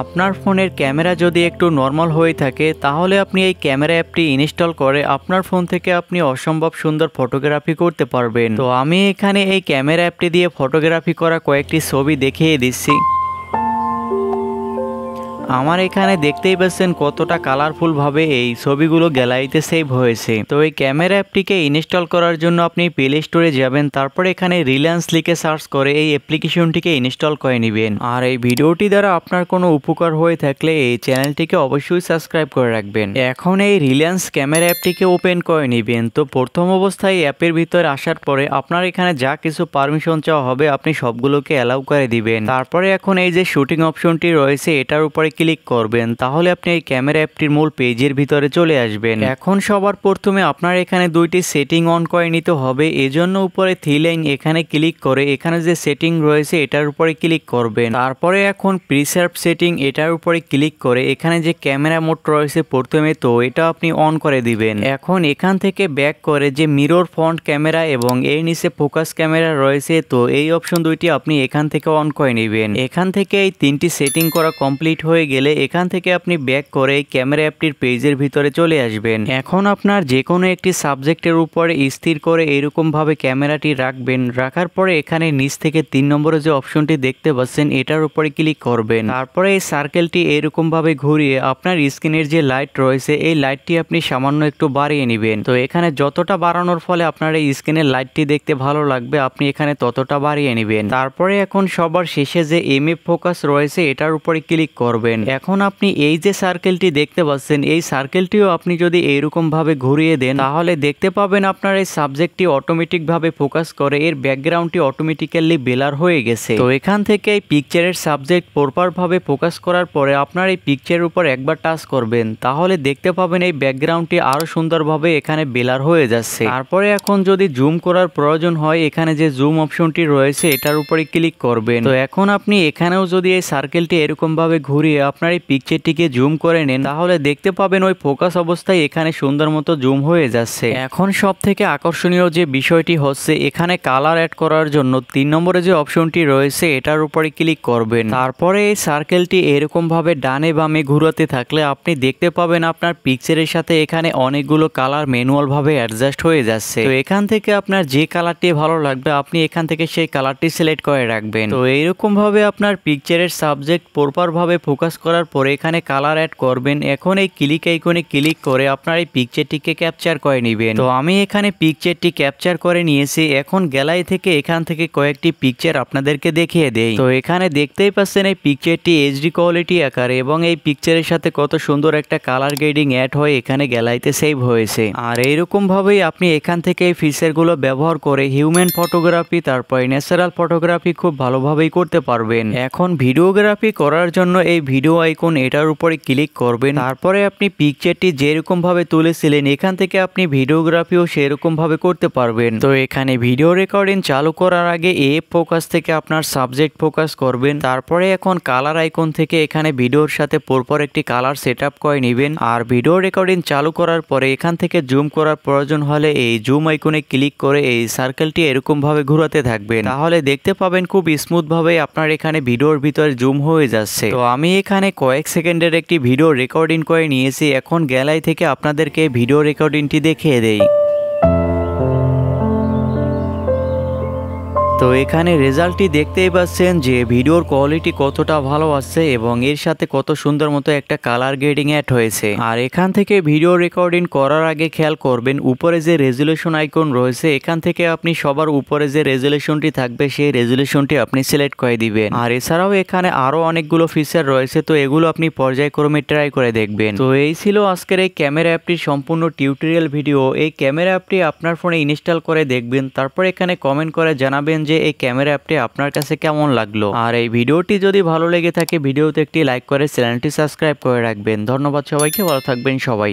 আপনার ফোনের ক্যামেরা যদি একটু নর্মাল হয়ে থাকে তাহলে আপনি এই ক্যামেরা অ্যাপটি ইনস্টল করে আপনার ফোন থেকে আপনি অসম্ভব সুন্দর ফটোগ্রাফি করতে পারবেন তো আমি এখানে এই ক্যামেরা অ্যাপটি দিয়ে ফটোগ্রাফি করা কয়েকটি ছবি দেখিয়ে দিচ্ছি আমার এখানে দেখতেই পাচ্ছেন কতটা কালারফুলভাবে এই ছবিগুলো গ্যালারিতে সেভ হয়েছে তো এই ক্যামেরা অ্যাপটিকে ইনস্টল করার জন্য আপনি প্লে স্টোরে যাবেন তারপর এখানে রিলায়েন্স লিখে সার্চ করে এই অ্যাপ্লিকেশনটিকে ইনস্টল করে নেবেন আর এই ভিডিওটি দ্বারা আপনার কোনো উপকার হয়ে থাকলে এই চ্যানেলটিকে অবশ্যই সাবস্ক্রাইব করে রাখবেন এখন এই রিলায়েন্স ক্যামেরা অ্যাপটিকে ওপেন করে নেবেন তো প্রথম অবস্থায় অ্যাপের ভিতরে আসার পরে আপনার এখানে যা কিছু পারমিশন চাওয়া হবে আপনি সবগুলোকে অ্যালাউ করে দিবেন তারপরে এখন এই যে শুটিং অপশনটি রয়েছে এটার উপরে ক্লিক করবেন তাহলে আপনি এই ক্যামেরা অ্যাপটির মূল পেজের ভিতরে চলে আসবেন এখন সবার প্রথমে আপনার এখানে দুইটি সেটিং অন করে নিতে হবে এজন্য উপরে থ্রি লাইন এখানে ক্লিক করে এখানে যে সেটিং রয়েছে এটার উপরে ক্লিক করবেন তারপরে এখন প্রিসার্ভ সেটিং এটার উপরে ক্লিক করে এখানে যে ক্যামেরা মোড রয়েছে প্রথমে তো এটা আপনি অন করে দিবেন এখন এখান থেকে ব্যাক করে যে মিরর ফ্রন্ট ক্যামেরা এবং এর নিচে ফোকাস ক্যামেরা রয়েছে তো এই অপশন দুইটি আপনি এখান থেকে অন করে নেবেন এখান থেকে এই তিনটি সেটিং করা কমপ্লিট হয়ে হয়ে গেলে এখান থেকে আপনি ব্যাক করে ক্যামেরা অ্যাপটির পেজের ভিতরে চলে আসবেন এখন আপনার যে কোনো একটি সাবজেক্টের উপরে স্থির করে এরকমভাবে ক্যামেরাটি রাখবেন রাখার পরে এখানে নিচ থেকে তিন নম্বরে যে অপশনটি দেখতে পাচ্ছেন এটার উপরে ক্লিক করবেন তারপরে এই সার্কেলটি এরকমভাবে ঘুরিয়ে আপনার স্ক্রিনের যে লাইট রয়েছে এই লাইটটি আপনি সামান্য একটু বাড়িয়ে নেবেন তো এখানে যতটা বাড়ানোর ফলে আপনার এই স্ক্রিনের লাইটটি দেখতে ভালো লাগবে আপনি এখানে ততটা বাড়িয়ে নেবেন তারপরে এখন সবার শেষে যে এম ফোকাস রয়েছে এটার উপরে ক্লিক করবেন করবেন এখন আপনি এই যে সার্কেলটি দেখতে পাচ্ছেন এই সার্কেলটিও আপনি যদি ভাবে ঘুরিয়ে দেন তাহলে দেখতে পাবেন আপনার এই সাবজেক্টটি ভাবে ফোকাস করে এর ব্যাকগ্রাউন্ডটি অটোমেটিক্যালি বেলার হয়ে গেছে তো এখান থেকে এই পিকচারের সাবজেক্ট ভাবে ফোকাস করার পরে আপনার এই পিকচারের উপর একবার টাচ করবেন তাহলে দেখতে পাবেন এই ব্যাকগ্রাউন্ডটি সুন্দর সুন্দরভাবে এখানে বেলার হয়ে যাচ্ছে তারপরে এখন যদি জুম করার প্রয়োজন হয় এখানে যে জুম অপশনটি রয়েছে এটার উপরে ক্লিক করবেন তো এখন আপনি এখানেও যদি এই সার্কেলটি এরকম ভাবে ঘুরিয়ে আপনার এই পিকচারটিকে জুম করে নেন তাহলে দেখতে পাবেন ওই ফোকাস অবস্থায় এখানে সুন্দর মতো জুম হয়ে যাচ্ছে এখন সব থেকে আকর্ষণীয় যে বিষয়টি হচ্ছে এখানে কালার অ্যাড করার জন্য তিন নম্বরে যে অপশনটি রয়েছে এটার উপরে ক্লিক করবেন তারপরে এই সার্কেলটি এরকমভাবে ডানে বামে ঘুরাতে থাকলে আপনি দেখতে পাবেন আপনার পিকচারের সাথে এখানে অনেকগুলো কালার ম্যানুয়ালভাবে অ্যাডজাস্ট হয়ে যাচ্ছে তো এখান থেকে আপনার যে কালারটি ভালো লাগবে আপনি এখান থেকে সেই কালারটি সিলেক্ট করে রাখবেন তো ভাবে আপনার পিকচারের সাবজেক্ট প্রপারভাবে ফোকাস কাজ করার পরে এখানে কালার অ্যাড করবেন এখন এই ক্লিক আইকনে ক্লিক করে আপনার এই পিকচারটিকে ক্যাপচার করে নেবেন তো আমি এখানে পিকচারটি ক্যাপচার করে নিয়েছি এখন গ্যালারি থেকে এখান থেকে কয়েকটি পিকচার আপনাদেরকে দেখিয়ে দেই তো এখানে দেখতেই পাচ্ছেন এই পিকচারটি এইচডি কোয়ালিটি আকারে এবং এই পিকচারের সাথে কত সুন্দর একটা কালার গ্রেডিং অ্যাড হয়ে এখানে গ্যালারিতে সেভ হয়েছে আর এইরকম ভাবেই আপনি এখান থেকে এই ফিচারগুলো ব্যবহার করে হিউম্যান ফটোগ্রাফি তারপরে ন্যাচারাল ফটোগ্রাফি খুব ভালোভাবেই করতে পারবেন এখন ভিডিওগ্রাফি করার জন্য এই ভিডিও ভিডিও আইকন এটার উপরে ক্লিক করবেন তারপরে আপনি পিকচারটি যেরকমভাবে তুলেছিলেন এখান থেকে আপনি ভিডিওগ্রাফিও সেরকমভাবে করতে পারবেন তো এখানে ভিডিও রেকর্ডিং চালু করার আগে এ ফোকাস থেকে আপনার সাবজেক্ট ফোকাস করবেন তারপরে এখন কালার আইকন থেকে এখানে ভিডিওর সাথে পরপর একটি কালার সেট আপ করে নেবেন আর ভিডিও রেকর্ডিং চালু করার পরে এখান থেকে জুম করার প্রয়োজন হলে এই জুম আইকনে ক্লিক করে এই সার্কেলটি এরকমভাবে ঘুরাতে থাকবেন তাহলে দেখতে পাবেন খুব স্মুথভাবে আপনার এখানে ভিডিওর ভিতরে জুম হয়ে যাচ্ছে তো আমি এখানে এখানে কয়েক সেকেন্ডের একটি ভিডিও রেকর্ডিং করে নিয়েছি এখন গ্যালারি থেকে আপনাদেরকে ভিডিও রেকর্ডিংটি দেখিয়ে দেয় তো এখানে রেজাল্টটি দেখতেই পাচ্ছেন যে ভিডিওর কোয়ালিটি কতটা ভালো আছে এবং এর সাথে কত সুন্দর মতো একটা কালার গ্রেডিং অ্যাড হয়েছে আর এখান থেকে ভিডিও রেকর্ডিং করার আগে খেয়াল করবেন উপরে যে রেজুলেশন আইকন রয়েছে এখান থেকে আপনি সবার উপরে যে রেজুলেশনটি থাকবে সেই রেজুলেশনটি আপনি সিলেক্ট করে দিবেন আর এছাড়াও এখানে আরও অনেকগুলো ফিচার রয়েছে তো এগুলো আপনি পর্যায়ক্রমে ট্রাই করে দেখবেন তো এই ছিল আজকের এই ক্যামেরা অ্যাপটির সম্পূর্ণ টিউটোরিয়াল ভিডিও এই ক্যামেরা অ্যাপটি আপনার ফোনে ইনস্টল করে দেখবেন তারপর এখানে কমেন্ট করে জানাবেন যে যে এই ক্যামেরা অ্যাপটি আপনার কাছে কেমন লাগলো আর এই ভিডিওটি যদি ভালো লেগে থাকে ভিডিওতে একটি লাইক করে চ্যানেলটি সাবস্ক্রাইব করে রাখবেন ধন্যবাদ সবাইকে ভালো থাকবেন সবাই